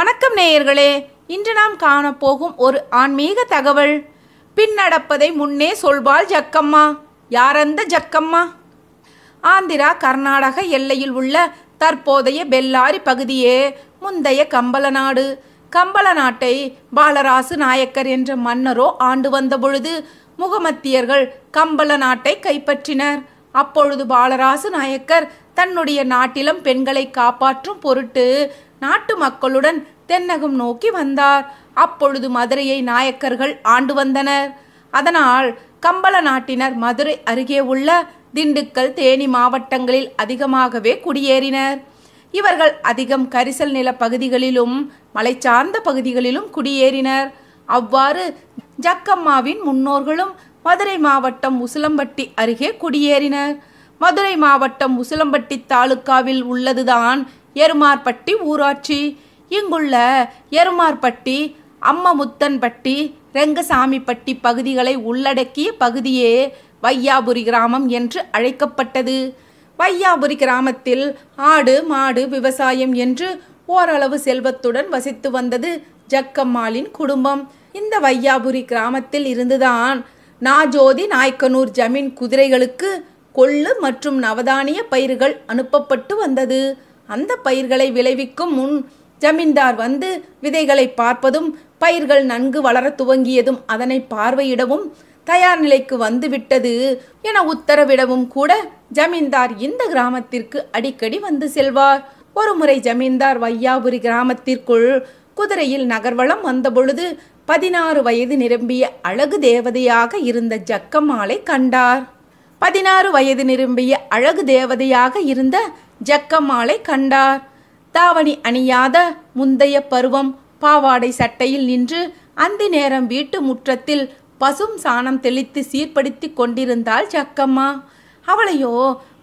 வணக்கம் நேயர்களே இன்று நாம் காணப்போகும் ஒரு ஆன்மீக தகவல் பின்னடப்பதை முன்னே சொல்வாள் ஜக்கம்மா யாரந்த ஜக்கம்மா ஆந்திரா கர்நாடக எல்லையில் உள்ள தற்போதைய பெல்லாரி பகுதியே முந்தைய கம்பளநாடு கம்பள நாட்டை பாலராசு நாயக்கர் என்ற மன்னரோ ஆண்டு வந்த பொழுது முகமத்தியர்கள் கம்பள நாட்டை கைப்பற்றினர் அப்பொழுது பாலராசு நாயக்கர் தன்னுடைய நாட்டிலும் பெண்களை காப்பாற்றும் பொருட்டு நாட்டு மக்களுடன் தென்னகம் நோக்கி வந்தார் அப்பொழுது மதுரையை நாயக்கர்கள் ஆண்டு வந்தனர் அதனால் கம்பள நாட்டினர் மதுரை அருகே உள்ள திண்டுக்கல் தேனி மாவட்டங்களில் அதிகமாகவே குடியேறினர் இவர்கள் அதிகம் கரிசல் நில பகுதிகளிலும் மலைச்சார்ந்த பகுதிகளிலும் குடியேறினர் அவ்வாறு ஜக்கம்மாவின் முன்னோர்களும் மதுரை மாவட்டம் உசிலம்பட்டி அருகே குடியேறினர் மதுரை மாவட்டம் உசிலம்பட்டி தாலுக்காவில் உள்ளதுதான் எருமார்பட்டி ஊராட்சி இங்குள்ள எருமார்பட்டி அம்மமுத்தன்பட்டி ரெங்கசாமிப்பட்டி பகுதிகளை உள்ளடக்கிய பகுதியே வையாபுரி கிராமம் என்று அழைக்கப்பட்டது வையாபுரி கிராமத்தில் ஆடு மாடு விவசாயம் என்று ஓரளவு செல்வத்துடன் வசித்து வந்தது ஜக்கம்மாளின் குடும்பம் இந்த வையாபுரி கிராமத்தில் இருந்துதான் நாஜோதி நாய்க்கனூர் ஜமீன் குதிரைகளுக்கு கொள்ளு மற்றும் நவதானிய பயிர்கள் அனுப்பப்பட்டு வந்தது அந்த பயிர்களை விளைவிக்கும் முன் ஜமீன்தார் வந்து விதைகளை பார்ப்பதும் பயிர்கள் நன்கு வளர துவங்கியதும் அதனை பார்வையிடவும் தயார் நிலைக்கு வந்துவிட்டது என உத்தரவிடவும் கூட ஜமீன்தார் இந்த கிராமத்திற்கு அடிக்கடி வந்து செல்வார் ஒருமுறை ஜமீன்தார் வையாபுரி கிராமத்திற்குள் குதிரையில் நகர்வளம் வந்தபொழுது பதினாறு வயது நிரம்பிய அழகு தேவதையாக இருந்த ஜக்கம்மாளை கண்டார் பதினாறு வயது நிரம்பிய அழகு தேவதையாக இருந்த ஜக்கம்மாளை கண்டார் தாவணி அணியாத முந்தைய பருவம் பாவாடை சட்டையில் நின்று அந்த நேரம் வீட்டு முற்றத்தில் பசும் சாணம் தெளித்து சீர்படுத்தி கொண்டிருந்தாள் ஜக்கம்மா அவளையோ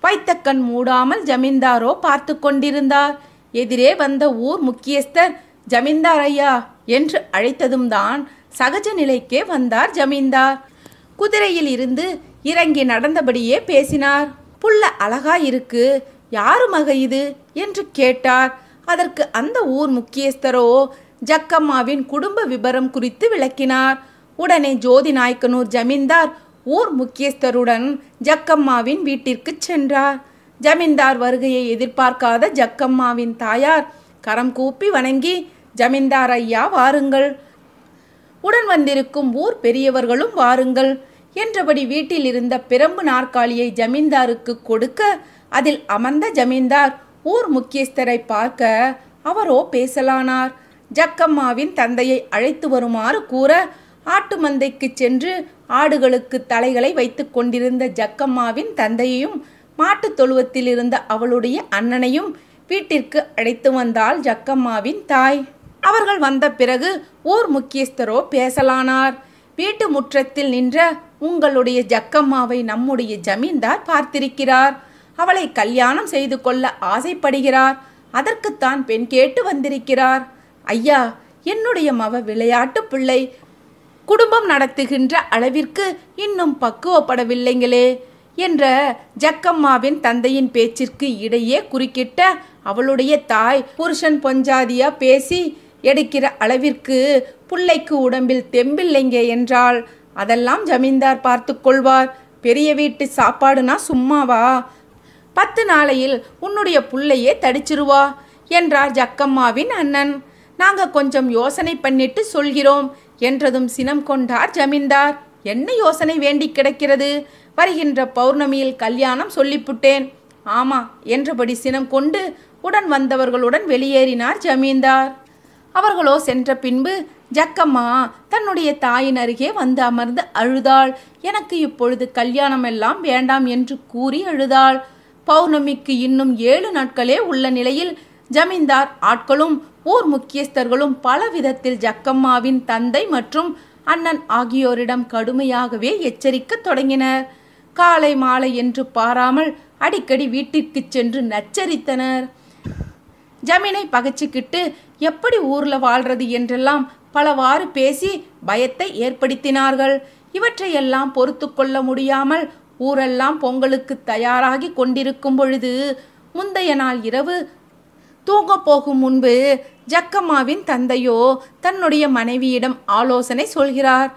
வைத்த கண் மூடாமல் ஜமீன்தாரோ பார்த்து கொண்டிருந்தார் எதிரே வந்த ஊர் முக்கியஸ்தர் ஜமீன்தார் ஐயா என்று அழைத்ததும் தான் சகஜ நிலைக்கே வந்தார் ஜமீன்தார் குதிரையில் இருந்து இறங்கி நடந்தபடியே பேசினார் புள்ள அழகா இருக்கு யாரு மக இது என்று கேட்டார் அதற்கு அந்த ஊர் முக்கியஸ்தரோ ஜக்கம்மாவின் குடும்ப விபரம் குறித்து விளக்கினார் உடனே ஜோதி நாயக்கனூர் ஜமீன்தார் ஊர் முக்கியஸ்தருடன் ஜக்கம்மாவின் வீட்டிற்கு சென்றார் ஜமீன்தார் வருகையை எதிர்பார்க்காத ஜக்கம்மாவின் தாயார் கரம் கூப்பி வணங்கி ஜமீன்தார் ஐயா வாருங்கள் உடன் வந்திருக்கும் ஊர் பெரியவர்களும் வாருங்கள் என்றபடி வீட்டில் இருந்த பிரம்பு நாற்காலியை ஜமீன்தாருக்கு கொடுக்க அதில் அமர்ந்த ஜமீன்தார் ஊர் முக்கியஸ்தரை பார்க்க அவரோ பேசலானார் ஜக்கம்மாவின் தந்தையை அழைத்து வருமாறு கூற ஆட்டு மந்தைக்கு சென்று ஆடுகளுக்கு தலைகளை வைத்து கொண்டிருந்த ஜக்கம்மாவின் தந்தையையும் மாட்டுத் தொழுவத்தில் இருந்த அவளுடைய அண்ணனையும் வீட்டிற்கு அழைத்து வந்தாள் ஜக்கம்மாவின் தாய் அவர்கள் வந்த பிறகு ஊர் முக்கியஸ்தரோ பேசலானார் வீட்டு முற்றத்தில் நின்ற உங்களுடைய ஜக்கம்மாவை நம்முடைய ஜமீன்தார் பார்த்திருக்கிறார் அவளை கல்யாணம் செய்து கொள்ள ஆசைப்படுகிறார் அதற்குத்தான் பெண் கேட்டு வந்திருக்கிறார் ஐயா என்னுடைய மவ விளையாட்டு பிள்ளை குடும்பம் நடத்துகின்ற அளவிற்கு இன்னும் பக்குவப்படவில்லைங்களே என்ற ஜக்கம்மாவின் தந்தையின் பேச்சிற்கு இடையே குறுக்கிட்ட அவளுடைய தாய் புருஷன் பொஞ்சாதியா பேசி எடுக்கிற அளவிற்கு புள்ளைக்கு உடம்பில் தெம்பில்லைங்க என்றாள் அதெல்லாம் ஜமீன்தார் பார்த்து கொள்வார் பெரிய வீட்டு சாப்பாடுனா சும்மாவா பத்து நாளையில் உன்னுடைய புள்ளையே தடிச்சிருவா என்றார் ஜக்கம்மாவின் அண்ணன் நாங்க கொஞ்சம் யோசனை பண்ணிட்டு சொல்கிறோம் என்றதும் சினம் கொண்டார் ஜமீன்தார் என்ன யோசனை வேண்டி கிடக்கிறது வருகின்ற பௌர்ணமியில் கல்யாணம் சொல்லிப்புட்டேன் ஆமா என்றபடி சினம் கொண்டு உடன் வந்தவர்களுடன் வெளியேறினார் ஜமீன்தார் அவர்களோ சென்ற பின்பு ஜக்கம்மா தன்னுடைய தாயின் அருகே வந்து அமர்ந்து அழுதாள் எனக்கு இப்பொழுது கல்யாணம் எல்லாம் வேண்டாம் என்று கூறி அழுதாள் பௌர்ணமிக்கு இன்னும் ஏழு நாட்களே உள்ள நிலையில் ஜமீன்தார் ஆட்களும் ஊர் முக்கியஸ்தர்களும் பல விதத்தில் ஜக்கம்மாவின் தந்தை மற்றும் அண்ணன் ஆகியோரிடம் கடுமையாகவே எச்சரிக்க தொடங்கினர் காலை மாலை என்று பாராமல் அடிக்கடி வீட்டிற்கு சென்று நச்சரித்தனர் ஜமீனை பகைச்சிக்கிட்டு எப்படி ஊரில் வாழ்றது என்றெல்லாம் பலவாறு பேசி பயத்தை ஏற்படுத்தினார்கள் இவற்றையெல்லாம் பொறுத்து கொள்ள முடியாமல் ஊரெல்லாம் பொங்கலுக்கு தயாராகி கொண்டிருக்கும் பொழுது முந்தைய நாள் இரவு தூங்க போகும் முன்பு ஜக்கம்மாவின் தந்தையோ தன்னுடைய மனைவியிடம் ஆலோசனை சொல்கிறார்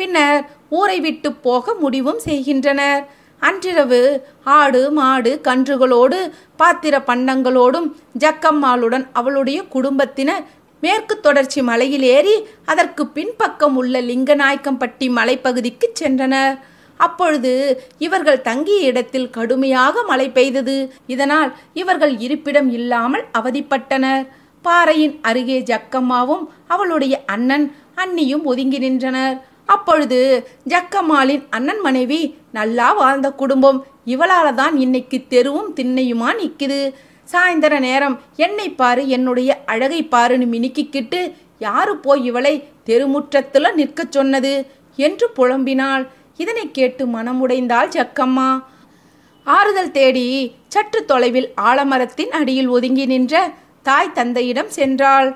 பின்னர் ஊரை விட்டு போக முடிவும் செய்கின்றனர் அன்றிரவு ஆடு மாடு கன்றுகளோடு பாத்திர பண்டங்களோடும் ஜக்கம்மாளுடன் அவளுடைய குடும்பத்தினர் மேற்கு தொடர்ச்சி மலையில் ஏறி அதற்கு பின்பக்கம் உள்ள லிங்கநாயக்கம்பட்டி மலைப்பகுதிக்கு சென்றனர் அப்பொழுது இவர்கள் தங்கிய இடத்தில் கடுமையாக மழை பெய்தது இதனால் இவர்கள் இருப்பிடம் இல்லாமல் அவதிப்பட்டனர் பாறையின் அருகே ஜக்கம்மாவும் அவளுடைய அண்ணன் அன்னியும் ஒதுங்கி நின்றனர் அப்பொழுது ஜக்கம்மாளின் அண்ணன் மனைவி நல்லா வாழ்ந்த குடும்பம் இவளால் தான் இன்னைக்கு தெருவும் திண்ணையுமா நிற்குது சாயந்தர நேரம் என்னை பாரு என்னுடைய அழகை பாருன்னு மினுக்கிக்கிட்டு யாரு போய் இவளை தெருமுற்றத்தில் நிற்க சொன்னது என்று புலம்பினாள் இதனை கேட்டு மனமுடைந்தாள் ஜக்கம்மா ஆறுதல் தேடி சற்று தொலைவில் ஆலமரத்தின் அடியில் ஒதுங்கி நின்ற தாய் தந்தையிடம் சென்றாள்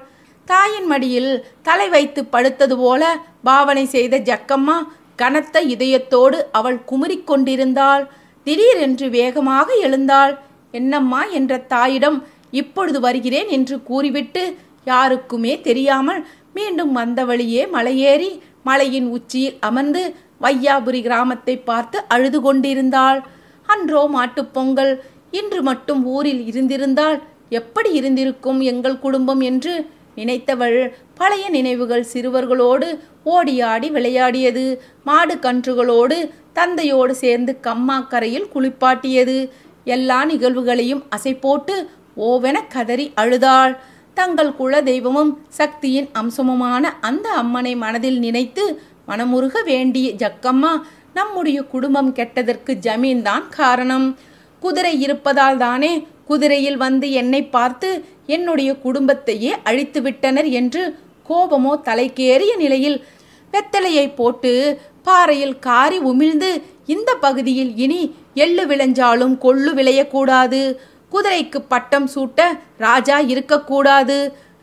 தாயின் மடியில் தலை வைத்து படுத்தது போல பாவனை செய்த ஜக்கம்மா கனத்த இதயத்தோடு அவள் குமுறிக் கொண்டிருந்தாள் திடீரென்று வேகமாக எழுந்தாள் என்னம்மா என்ற தாயிடம் இப்பொழுது வருகிறேன் என்று கூறிவிட்டு யாருக்குமே தெரியாமல் மீண்டும் வந்த வழியே மலையேறி மலையின் உச்சியில் அமர்ந்து வையாபுரி கிராமத்தை பார்த்து அழுது கொண்டிருந்தாள் அன்றோ பொங்கல் இன்று மட்டும் ஊரில் இருந்திருந்தால் எப்படி இருந்திருக்கும் எங்கள் குடும்பம் என்று நினைத்தவள் பழைய நினைவுகள் சிறுவர்களோடு ஓடியாடி விளையாடியது மாடு கன்றுகளோடு தந்தையோடு சேர்ந்து கம்மாக்கரையில் குளிப்பாட்டியது எல்லா நிகழ்வுகளையும் அசை போட்டு ஓவென கதறி அழுதாள் தங்கள் குல தெய்வமும் சக்தியின் அம்சமுமான அந்த அம்மனை மனதில் நினைத்து மனமுருக வேண்டிய ஜக்கம்மா நம்முடைய குடும்பம் கெட்டதற்கு ஜமீன்தான் காரணம் குதிரை இருப்பதால் தானே குதிரையில் வந்து என்னை பார்த்து என்னுடைய குடும்பத்தையே அழித்து விட்டனர் என்று கோபமோ தலைக்கேறிய நிலையில் வெத்தலையை போட்டு பாறையில் காரி உமிழ்ந்து இந்த பகுதியில் இனி எள்ளு விளைஞ்சாலும் கொள்ளு விளையக்கூடாது குதிரைக்கு பட்டம் சூட்ட ராஜா இருக்கக்கூடாது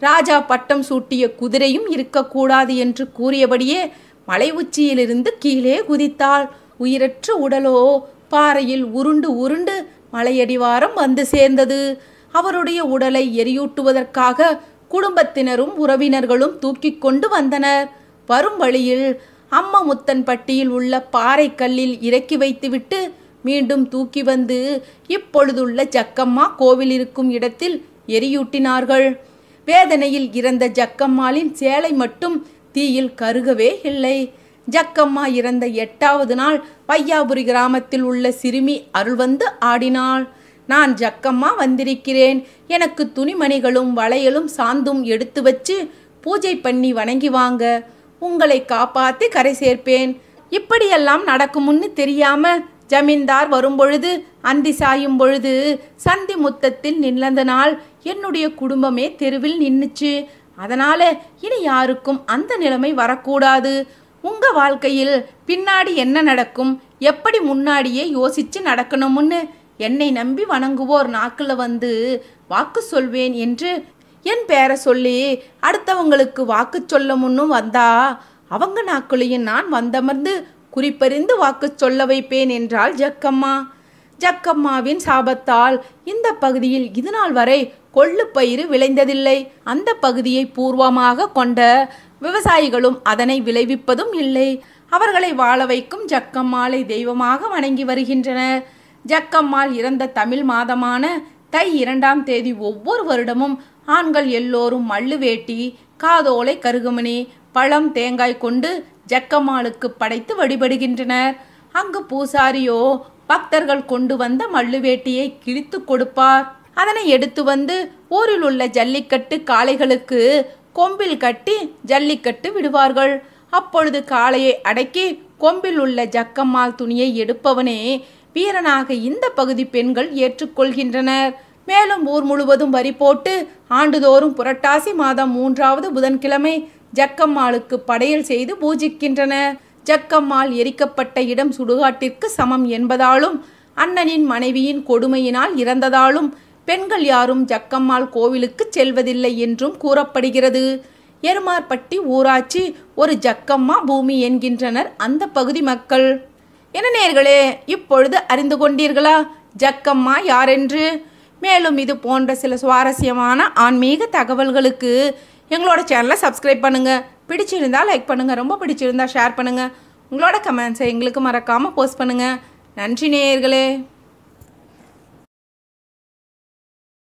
ராஜா பட்டம் சூட்டிய குதிரையும் இருக்கக்கூடாது என்று கூறியபடியே மலை உச்சியிலிருந்து கீழே குதித்தாள் உயிரற்ற உடலோ பாறையில் உருண்டு உருண்டு மலையடிவாரம் வந்து சேர்ந்தது அவருடைய உடலை எரியூட்டுவதற்காக குடும்பத்தினரும் உறவினர்களும் தூக்கி கொண்டு வந்தனர் வரும் வழியில் அம்மமுத்தன்பட்டியில் உள்ள பாறை கல்லில் இறக்கி வைத்துவிட்டு மீண்டும் தூக்கி வந்து இப்பொழுதுள்ள ஜக்கம்மா கோவில் இருக்கும் இடத்தில் எரியூட்டினார்கள் வேதனையில் இறந்த ஜக்கம்மாளின் சேலை மட்டும் தீயில் கருகவே இல்லை ஜக்கம்மா இறந்த எட்டாவது நாள் பையாபுரி கிராமத்தில் உள்ள சிறுமி அருள் வந்து ஆடினாள் நான் ஜக்கம்மா வந்திருக்கிறேன் எனக்கு துணிமணிகளும் வளையலும் சாந்தும் எடுத்து வச்சு பூஜை பண்ணி வணங்கி வாங்க உங்களை காப்பாற்றி கரை சேர்ப்பேன் இப்படியெல்லாம் நடக்கும்னு தெரியாம ஜமீன்தார் வரும்பொழுது அந்தி சாயும் பொழுது சந்தி முத்தத்தில் நின்றதனால் என்னுடைய குடும்பமே தெருவில் நின்றுச்சு அதனால இனி யாருக்கும் அந்த நிலைமை வரக்கூடாது உங்க வாழ்க்கையில் பின்னாடி என்ன நடக்கும் எப்படி முன்னாடியே யோசிச்சு நடக்கணும்னு என்னை நம்பி வணங்குவோர் நாக்கில் வந்து வாக்கு சொல்வேன் என்று என் பேரை சொல்லி அடுத்தவங்களுக்கு வாக்கு சொல்ல முன்னும் வந்தா அவங்க நாக்குலையும் நான் வந்தமர்ந்து குறிப்பறிந்து வாக்கு சொல்ல வைப்பேன் என்றாள் ஜக்கம்மா ஜக்கம்மாவின் சாபத்தால் இந்த பகுதியில் இதுநாள் வரை கொள்ளு பயிறு விளைந்ததில்லை அந்த பகுதியை பூர்வமாக கொண்ட விவசாயிகளும் அதனை விளைவிப்பதும் இல்லை அவர்களை வாழ வைக்கும் ஜக்கம்மாளை தெய்வமாக வணங்கி வருகின்றனர் ஜக்கம்மாள் இறந்த தமிழ் மாதமான தை இரண்டாம் தேதி ஒவ்வொரு வருடமும் ஆண்கள் எல்லோரும் மல்லு வேட்டி காதோலை கருகுமணி பழம் தேங்காய் கொண்டு ஜக்கம்மாளுக்கு படைத்து வழிபடுகின்றனர் அங்கு பூசாரியோ பக்தர்கள் கொண்டு வந்த மல்லுவேட்டியை வேட்டியை கிழித்து கொடுப்பார் அதனை எடுத்து வந்து ஊரில் உள்ள ஜல்லிக்கட்டு காளைகளுக்கு கொம்பில் கட்டி ஜல்லிக்கட்டு விடுவார்கள் அப்பொழுது காளையை அடக்கி கொம்பில் உள்ள ஜக்கம்மாள் துணியை எடுப்பவனே வீரனாக இந்த பகுதி பெண்கள் ஏற்றுக்கொள்கின்றனர் மேலும் ஊர் முழுவதும் வரி போட்டு ஆண்டுதோறும் புரட்டாசி மாதம் மூன்றாவது புதன்கிழமை ஜக்கம்மாளுக்கு படையல் செய்து பூஜிக்கின்றனர் ஜக்கம்மாள் எரிக்கப்பட்ட இடம் சுடுகாட்டிற்கு சமம் என்பதாலும் அண்ணனின் மனைவியின் கொடுமையினால் இறந்ததாலும் பெண்கள் யாரும் ஜக்கம்மாள் கோவிலுக்கு செல்வதில்லை என்றும் கூறப்படுகிறது எருமார்பட்டி ஊராட்சி ஒரு ஜக்கம்மா பூமி என்கின்றனர் அந்த பகுதி மக்கள் என நேர்களே இப்பொழுது அறிந்து கொண்டீர்களா ஜக்கம்மா யாரென்று மேலும் இது போன்ற சில சுவாரஸ்யமான ஆன்மீக தகவல்களுக்கு எங்களோட சேனலை சப்ஸ்கிரைப் பண்ணுங்கள் பிடிச்சிருந்தால் லைக் பண்ணுங்கள் ரொம்ப பிடிச்சிருந்தால் ஷேர் பண்ணுங்கள் உங்களோட கமெண்ட்ஸை எங்களுக்கு மறக்காமல் போஸ்ட் பண்ணுங்கள் நன்றி நேயர்களே